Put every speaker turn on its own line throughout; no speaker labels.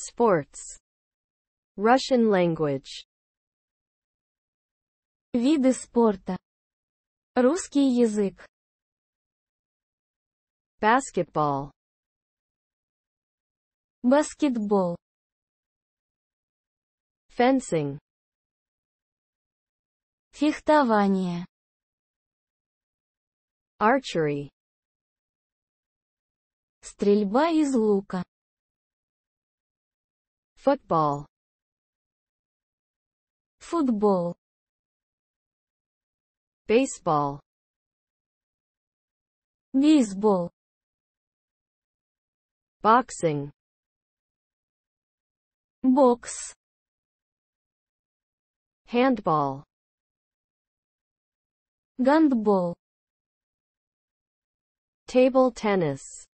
Sports. Russian language. Виды спорта. Русский язык. Basketball. Баскетбол. Fencing. Фехтование. Archery. Стрельба из лука. Football. Football. Baseball. Baseball. Boxing. Box. Handball. Гандбол. Table tennis.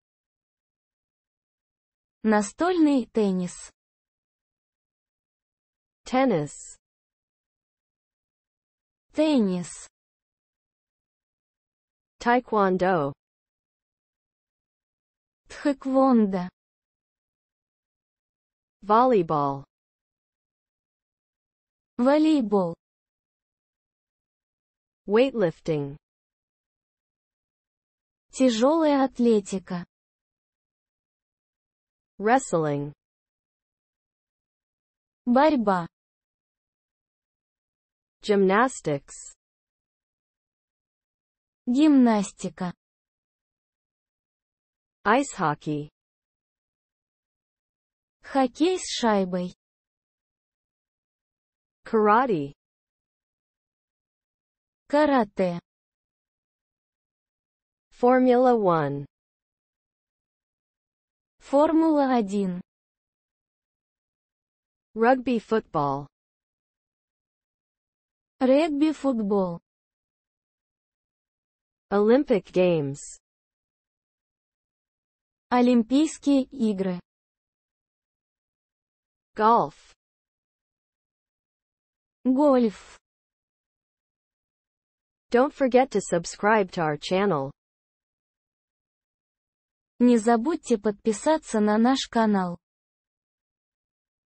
Настольный теннис. Tennis. Теннис. Taekwondo. Тхэквондо. Volleyball. Волейбол. Weightlifting. Тяжелая атлетика. Wrestling. Борьба. Gymnastics. Гимнастика. Ice hockey. Хоккей с шайбой. Karate. Карате. Formula 1. Формула 1. Rugby football. Регби футбол. Olympic Games. Олимпийские игры. Golf. Гольф. Don't forget to subscribe to our channel. Не забудьте подписаться на наш канал.